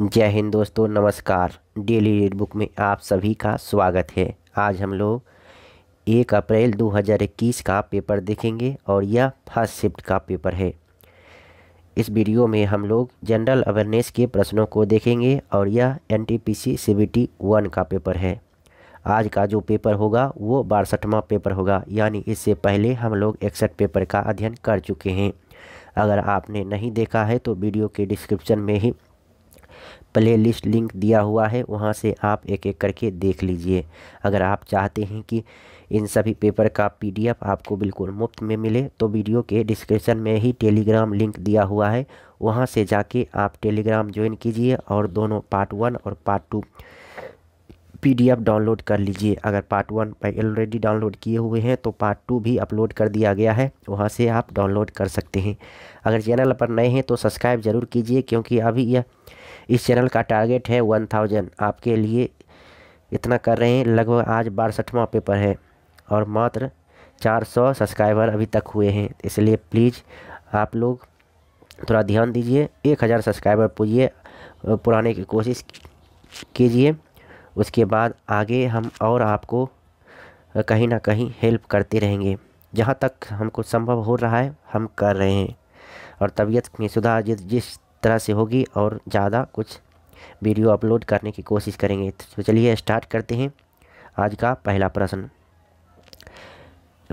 जय हिंद दोस्तों नमस्कार डेली रेड बुक में आप सभी का स्वागत है आज हम लोग एक अप्रैल 2021 का पेपर देखेंगे और यह फर्स्ट शिफ्ट का पेपर है इस वीडियो में हम लोग जनरल अवेयरनेस के प्रश्नों को देखेंगे और यह N T P C C B one का पेपर है आज का जो पेपर होगा वो बासठवा पेपर होगा यानी इससे पहले हम लोग इकसठ पेपर का अध्ययन कर चुके हैं अगर आपने नहीं देखा है तो वीडियो के डिस्क्रिप्शन में ही प्लेलिस्ट लिंक दिया हुआ है वहाँ से आप एक एक करके देख लीजिए अगर आप चाहते हैं कि इन सभी पेपर का पीडीएफ आपको बिल्कुल मुफ्त में मिले तो वीडियो के डिस्क्रिप्शन में ही टेलीग्राम लिंक दिया हुआ है वहाँ से जाके आप टेलीग्राम ज्वाइन कीजिए और दोनों पार्ट वन और पार्ट टू पीडीएफ डाउनलोड कर लीजिए अगर पार्ट वन ऑलरेडी डाउनलोड किए हुए हैं तो पार्ट टू भी अपलोड कर दिया गया है वहाँ से आप डाउनलोड कर सकते हैं अगर चैनल पर नए हैं तो सब्सक्राइब ज़रूर कीजिए क्योंकि अभी यह इस चैनल का टारगेट है वन थाउजेंड आपके लिए इतना कर रहे हैं लगभग आज बासठवा पेपर है और मात्र चार सौ सब्सक्राइबर अभी तक हुए हैं इसलिए प्लीज़ आप लोग थोड़ा ध्यान दीजिए एक हज़ार सब्सक्राइबर पूजिए पुराने की कोशिश कीजिए उसके बाद आगे हम और आपको कहीं ना कहीं हेल्प करते रहेंगे जहाँ तक हमको संभव हो रहा है हम कर रहे हैं और तबीयत में सुधार जिस तरह से होगी और ज़्यादा कुछ वीडियो अपलोड करने की कोशिश करेंगे तो चलिए स्टार्ट करते हैं आज का पहला प्रश्न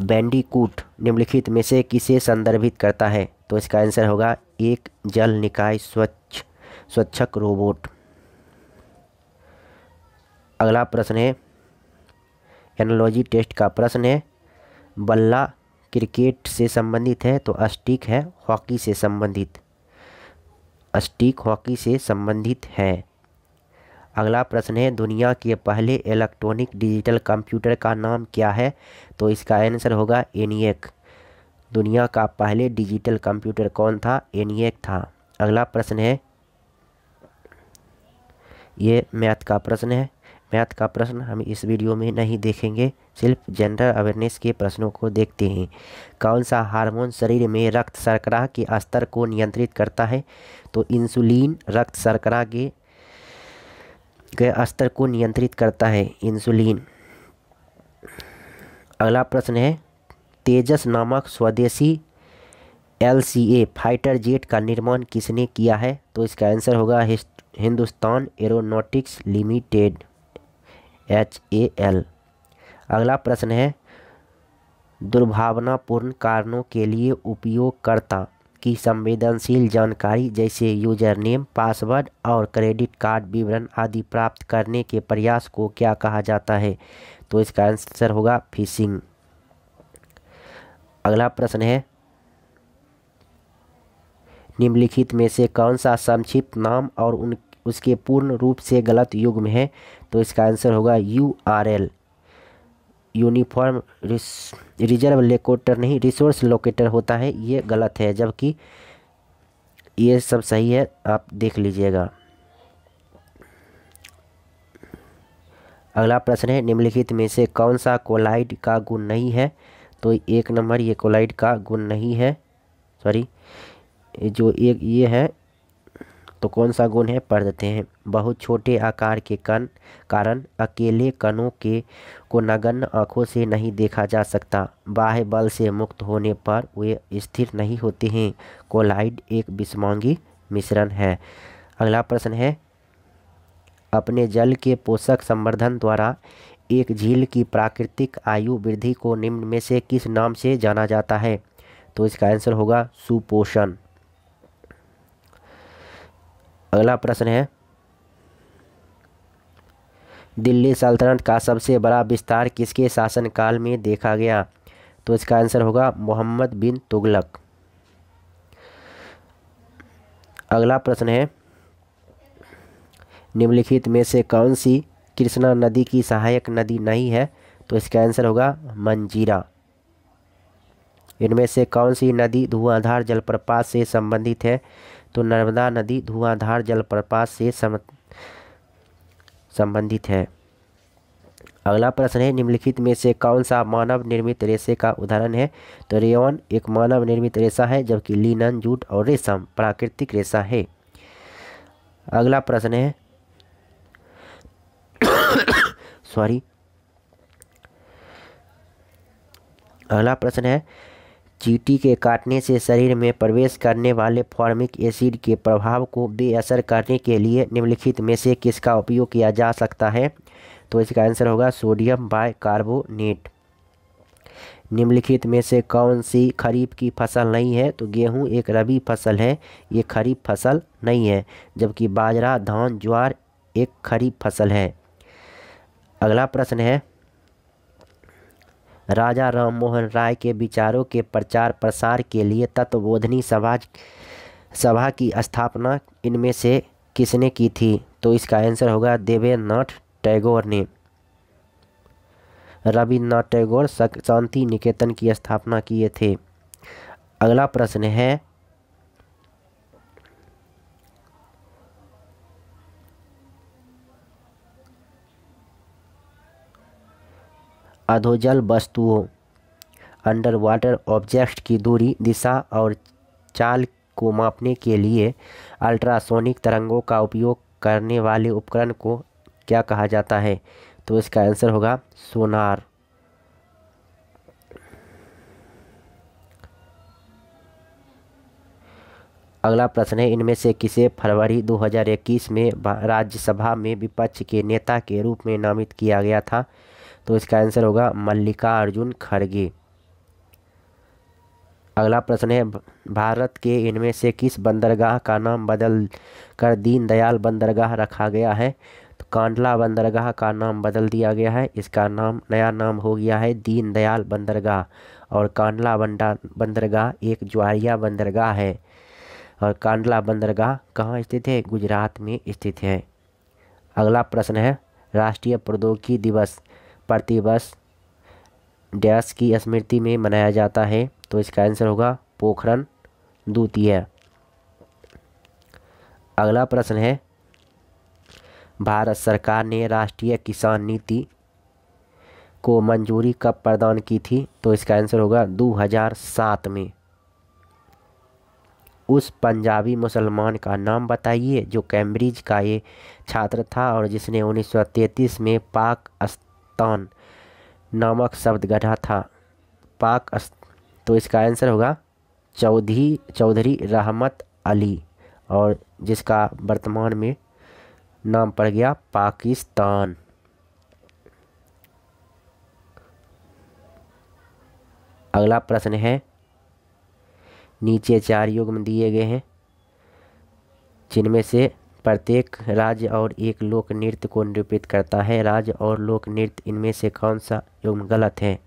बैंडीकूट निम्नलिखित में से किसे संदर्भित करता है तो इसका आंसर होगा एक जल निकाय स्वच्छ स्वच्छक रोबोट अगला प्रश्न है एनोलॉजी टेस्ट का प्रश्न है बल्ला क्रिकेट से संबंधित है तो अस्टिक है हॉकी से संबंधित अस्टिक हॉकी से संबंधित है अगला प्रश्न है दुनिया के पहले इलेक्ट्रॉनिक डिजिटल कंप्यूटर का नाम क्या है तो इसका आंसर होगा एनिएक दुनिया का पहले डिजिटल कंप्यूटर कौन था एनिएक था अगला प्रश्न है ये मैथ का प्रश्न है मैथ का प्रश्न हम इस वीडियो में नहीं देखेंगे सिर्फ जनरल अवेयरनेस के प्रश्नों को देखते हैं कौन सा हार्मोन शरीर में रक्त शर्करा के स्तर को नियंत्रित करता है तो इंसुलिन रक्त शर्करा के स्तर को नियंत्रित करता है इंसुलिन अगला प्रश्न है तेजस नामक स्वदेशी L C A fighter jet का निर्माण किसने किया है तो इसका आंसर होगा Hindustan Aeronautics Limited H A L अगला प्रश्न है दुर्भावनापूर्ण कारणों के लिए उपयोगकर्ता की संवेदनशील जानकारी जैसे यूजर नेम पासवर्ड और क्रेडिट कार्ड विवरण आदि प्राप्त करने के प्रयास को क्या कहा जाता है तो इसका आंसर होगा फिशिंग अगला प्रश्न है निम्नलिखित में से कौन सा संक्षिप्त नाम और उन उसके पूर्ण रूप से गलत युग में है तो इसका आंसर होगा U R L uniform reserve locator नहीं रिसोर्स लोकेटर होता है ये गलत है जबकि ये सब सही है आप देख लीजिएगा अगला प्रश्न है निम्नलिखित में से कौन सा कोलाइड का गुण नहीं है तो एक नंबर ये कोलाइड का गुण नहीं है सॉरी जो एक ये है तो कौन सा गुण है पढ़ देते हैं बहुत छोटे आकार के कण कारण अकेले कणों के को नगण्य आँखों से नहीं देखा जा सकता बाह्य बल से मुक्त होने पर वे स्थिर नहीं होते हैं कोलाइड एक विषमांगी मिश्रण है अगला प्रश्न है अपने जल के पोषक संवर्धन द्वारा एक झील की प्राकृतिक आयु वृद्धि को निम्न में से किस नाम से जाना जाता है तो इसका आंसर होगा सुपोषण अगला प्रश्न है दिल्ली सल्तनत का सबसे बड़ा विस्तार किसके शासनकाल में देखा गया तो इसका आंसर होगा मोहम्मद बिन तुगलक अगला प्रश्न है निम्नलिखित में से कौन सी कृष्णा नदी की सहायक नदी नहीं है तो इसका आंसर होगा मंजीरा इनमें से कौन सी नदी धुआंधार जलप्रपात से संबंधित है तो नर्मदा नदी धुआंधार जलप्रपात से संबंधित है अगला प्रश्न है निम्नलिखित में से कौन सा मानव निर्मित रेशे का उदाहरण है तो रेवन एक मानव निर्मित रेशा है जबकि लीनन जूट और रेशम प्राकृतिक रेशा है अगला प्रश्न है सॉरी अगला प्रश्न है चीटी के काटने से शरीर में प्रवेश करने वाले फॉर्मिक एसिड के प्रभाव को बेअसर करने के लिए निम्नलिखित में से किसका उपयोग किया जा सकता है तो इसका आंसर होगा सोडियम बाय कार्बोनेट निम्नलिखित में से कौन सी खरीफ की फसल नहीं है तो गेहूं एक रबी फसल है ये खरीफ फसल नहीं है जबकि बाजरा धान ज्वार एक खरीफ फसल है अगला प्रश्न है राजा राममोहन राय के विचारों के प्रचार प्रसार के लिए तत्वबोधनी सभा सभा की स्थापना इनमें से किसने की थी तो इसका आंसर होगा देवेंद्र नाथ टैगोर ने रविन्द्रनाथ टैगोर शांति निकेतन की स्थापना किए थे अगला प्रश्न है अधोजल वस्तुओं अंडर वाटर ऑब्जेक्ट की दूरी दिशा और चाल को मापने के लिए अल्ट्रासोनिक तरंगों का उपयोग करने वाले उपकरण को क्या कहा जाता है तो इसका आंसर होगा सोनार अगला प्रश्न है इनमें से किसे फरवरी 2021 में राज्यसभा में विपक्ष के नेता के रूप में नामित किया गया था तो इसका आंसर होगा मल्लिका अर्जुन खड़गे अगला प्रश्न है भारत के इनमें से किस बंदरगाह का नाम बदल कर दीनदयाल बंदरगाह रखा गया है तो कांडला बंदरगाह का नाम बदल दिया गया है इसका नाम नया नाम हो गया है दीनदयाल बंदरगाह और कांडला बंडा बंदरगाह एक ज्वारिया बंदरगाह है और कांडला बंदरगाह कहाँ स्थित है गुजरात में स्थित है अगला प्रश्न है राष्ट्रीय प्रौद्योगिकी दिवस प्रतिवर्ष डैश की स्मृति में मनाया जाता है तो इसका आंसर होगा पोखरण द्वितीय अगला प्रश्न है भारत सरकार ने राष्ट्रीय किसान नीति को मंजूरी कब प्रदान की थी तो इसका आंसर होगा 2007 में उस पंजाबी मुसलमान का नाम बताइए जो कैम्ब्रिज का ये छात्र था और जिसने 1933 में पाक तान नामक शब्द गढ़ा था पाक तो इसका आंसर होगा चौधरी चौधरी रहमत अली और जिसका वर्तमान में नाम पड़ गया पाकिस्तान अगला प्रश्न है नीचे चार युग्म दिए गए हैं जिनमें से प्रत्येक राज्य और एक लोक नृत्य को निरूपित करता है राज्य और लोक नृत्य इनमें से कौन सा एवं गलत है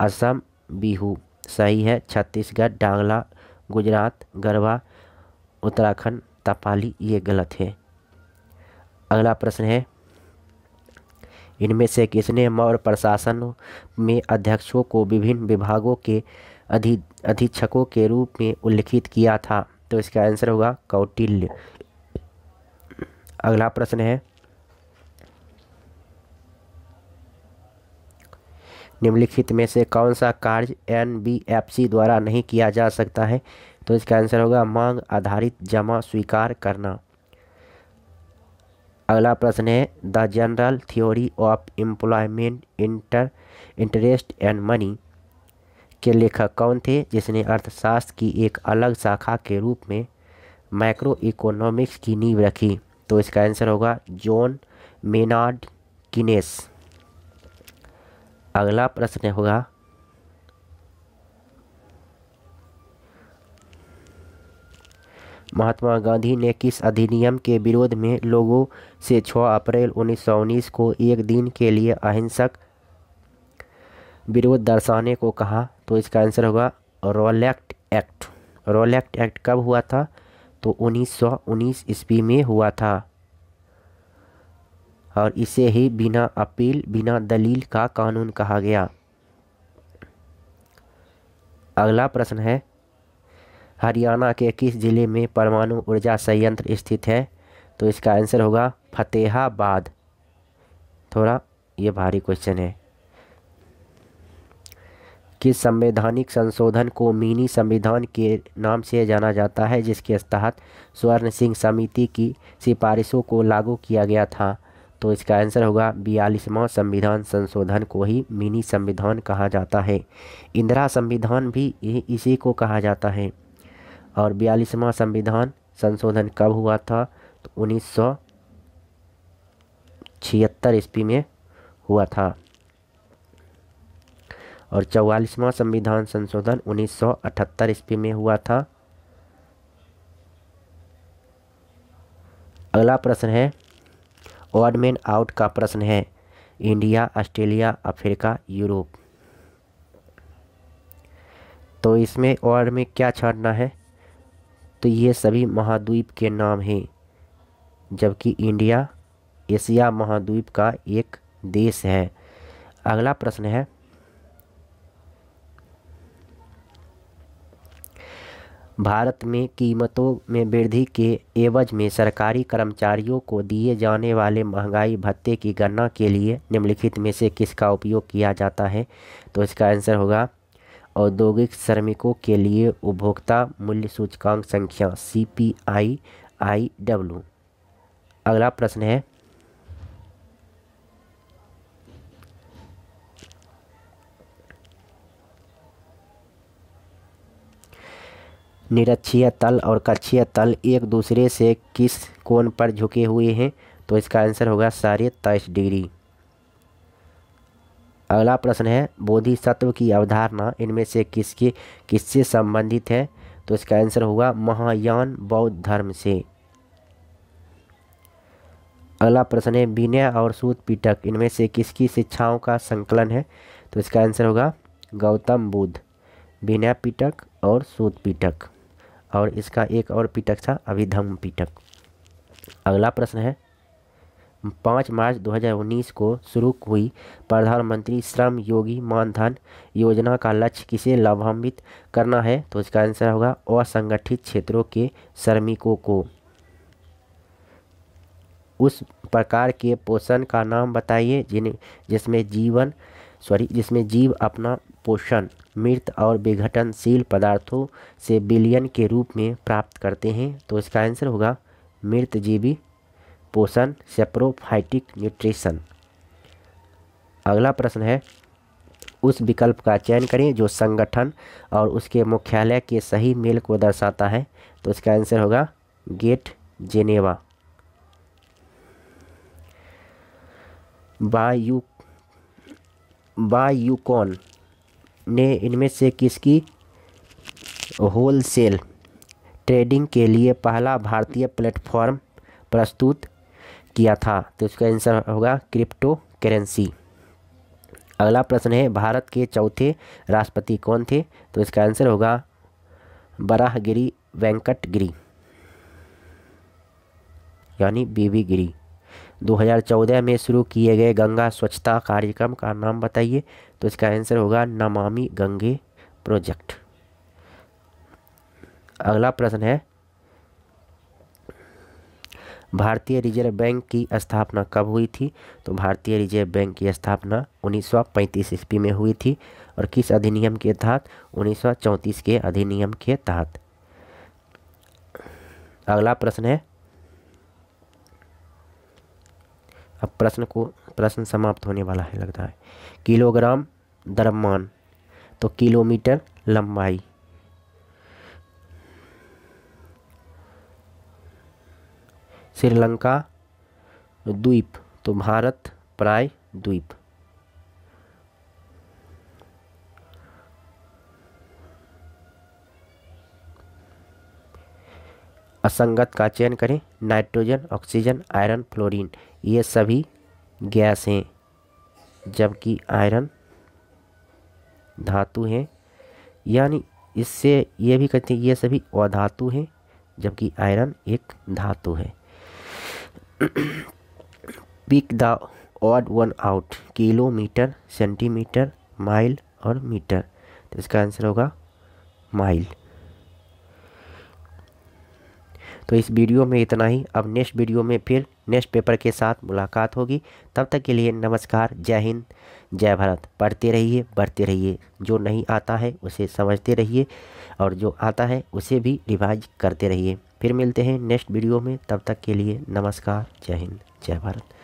असम बिहू सही है छत्तीसगढ़ डांगला गुजरात गरबा उत्तराखंड तपाली ये गलत है अगला प्रश्न है इनमें से किसने मौर्य प्रशासन में अध्यक्षों को विभिन्न विभागों के अधि अधीक्षकों के रूप में उल्लिखित किया था तो इसका आंसर होगा कौटिल्य अगला प्रश्न है निम्नलिखित में से कौन सा कार्य एनबीएफसी द्वारा नहीं किया जा सकता है तो इसका आंसर होगा मांग आधारित जमा स्वीकार करना अगला प्रश्न है the general theory of employment inter interest and money के लेखक कौन थे जिसने अर्थशास्त्र की एक अलग शाखा के रूप में माइक्रो इकोनॉमिक्स की नींव रखी तो इसका आंसर होगा जॉन मेनार्ड किनेस अगला प्रश्न होगा महात्मा गांधी ने किस अधिनियम के विरोध में लोगों से 6 अप्रैल उन्नीस को एक दिन के लिए अहिंसक विरोध दर्शाने को कहा तो इसका आंसर होगा रोलैक्ट एक्ट रोलैक्ट एक्ट कब हुआ था तो 1919 ईस्वी में हुआ था और इसे ही बिना अपील बिना दलील का कानून कहा गया अगला प्रश्न है हरियाणा के किस ज़िले में परमाणु ऊर्जा संयंत्र स्थित है तो इसका आंसर होगा फतेहाबाद थोड़ा ये भारी क्वेश्चन है किस संवैधानिक संशोधन को मिनी संविधान के नाम से जाना जाता है जिसके तहत स्वर्ण सिंह समिति की सिफारिशों को लागू किया गया था तो इसका आंसर होगा बयालीसवां संविधान संशोधन को ही मिनी संविधान कहा जाता है इंदिरा संविधान भी इसी को कहा जाता है और बयालीसवां संविधान संशोधन कब हुआ था तो उन्नीस सौ छिहत्तर ईस्वी में हुआ था और चौवालीसवां संविधान संशोधन 1978 ईस्वी में हुआ था अगला प्रश्न है ऑडमेन आउट का प्रश्न है इंडिया ऑस्ट्रेलिया अफ्रीका यूरोप तो इसमें और में क्या छाटना है तो ये सभी महाद्वीप के नाम हैं जबकि इंडिया एशिया महाद्वीप का एक देश है अगला प्रश्न है भारत में कीमतों में वृद्धि के एवज में सरकारी कर्मचारियों को दिए जाने वाले महंगाई भत्ते की गणना के लिए निम्नलिखित में से किसका उपयोग किया जाता है तो इसका आंसर होगा औद्योगिक श्रमिकों के लिए उपभोक्ता मूल्य सूचकांक संख्या C P I I W अगला प्रश्न है निरक्षीय तल और कक्षीय तल एक दूसरे से किस कोण पर झुके हुए हैं तो इसका आंसर होगा साढ़े तेईस डिग्री अगला प्रश्न है बोधिसत्व की अवधारणा इनमें से किसके किससे संबंधित है तो इसका आंसर होगा महायान बौद्ध धर्म से अगला प्रश्न है विनय और सूत पीटक इनमें से किसकी शिक्षाओं का संकलन है तो इसका आंसर होगा गौतम बुद्ध विनय पीटक और सूत पीटक और इसका एक और पीटक था अभिधम पीटक अगला प्रश्न है पाँच मार्च 2019 को शुरू हुई प्रधानमंत्री श्रम योगी मानधन योजना का लक्ष्य किसे लाभान्वित करना है तो इसका आंसर होगा असंगठित क्षेत्रों के श्रमिकों को उस प्रकार के पोषण का नाम बताइए जिन जिसमें जीवन सॉरी जिसमें जीव अपना पोषण मृत और विघटनशील पदार्थों से बिलियन के रूप में प्राप्त करते हैं तो इसका आंसर होगा मृत जीवी पोषण सेप्रोफाइटिक न्यूट्रिशन अगला प्रश्न है उस विकल्प का चयन करें जो संगठन और उसके मुख्यालय के सही मेल को दर्शाता है तो इसका आंसर होगा गेट जेनेवा बायू बायूकॉन ने इनमें से किसकी होलसेल ट्रेडिंग के लिए पहला भारतीय प्लेटफॉर्म प्रस्तुत किया था तो इसका आंसर होगा क्रिप्टो करेंसी अगला प्रश्न है भारत के चौथे राष्ट्रपति कौन थे तो इसका आंसर होगा बराहगिरी वेंकट गिरी यानी बीवी गिरी 2014 में शुरू किए गए गंगा स्वच्छता कार्यक्रम का नाम बताइए तो इसका आंसर होगा नमामि गंगे प्रोजेक्ट अगला प्रश्न है भारतीय रिजर्व बैंक की स्थापना कब हुई थी तो भारतीय रिजर्व बैंक की स्थापना 1935 ईस्वी में हुई थी और किस अधिनियम के तहत 1934 के अधिनियम के तहत अगला प्रश्न है अब प्रश्न को प्रश्न समाप्त होने वाला है लगता है किलोग्राम द्रव्यमान तो किलोमीटर लंबाई श्रीलंका द्वीप तो भारत प्राय द्वीप असंगत का चयन करें नाइट्रोजन ऑक्सीजन आयरन फ्लोरीन ये सभी गैस हैं जबकि आयरन धातु हैं यानी इससे ये भी कहते हैं ये सभी अधातु हैं जबकि आयरन एक धातु है pick the odd one out kilometre centimetre mile और मीटर तो इसका आंसर होगा माइल तो इस वीडियो में इतना ही अब नेक्स्ट वीडियो में फिर नेक्स्ट पेपर के साथ मुलाकात होगी तब तक के लिए नमस्कार जय हिंद जय भारत पढ़ते रहिए बढ़ते रहिए जो नहीं आता है उसे समझते रहिए और जो आता है उसे भी रिवाइज करते रहिए फिर मिलते हैं नेक्स्ट वीडियो में तब तक के लिए नमस्कार जय हिंद जय भारत